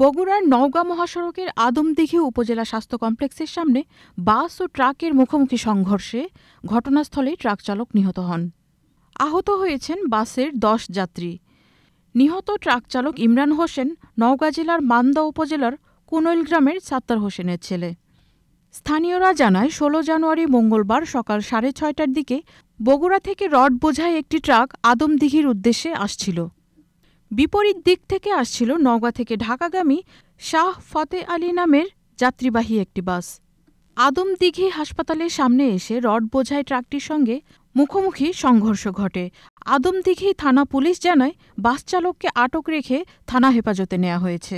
বগুড়ার নওগাঁ মহাসড়কের আদমদিঘি উপজেলা স্বাস্থ্য কমপ্লেক্সের সামনে বাস ও ট্রাকের মুখোমুখি সংঘর্ষে ঘটনাস্থলেই ট্রাক চালক নিহত হন আহত হয়েছেন বাসের দশ যাত্রী নিহত ট্রাক চালক ইমরান হোসেন নওগাঁ জেলার মান্দা উপজেলার কুনৈল গ্রামের সাত্তার হোসেনের ছেলে স্থানীয়রা জানায় ষোলো জানুয়ারি মঙ্গলবার সকাল সাড়ে ছয়টার দিকে বগুড়া থেকে রড বোঝায় একটি ট্রাক আদমদিঘির উদ্দেশ্যে আসছিল বিপরীত দিক থেকে আসছিল নওগাঁ থেকে ঢাকাগামী শাহ ফতে আলী নামের যাত্রীবাহী একটি বাস আদমদিঘি হাসপাতালের সামনে এসে রড বোঝাই ট্রাকটির সঙ্গে মুখোমুখি সংঘর্ষ ঘটে আদমদিঘি থানা পুলিশ জানায় বাস চালককে আটক রেখে থানা হেফাজতে নেওয়া হয়েছে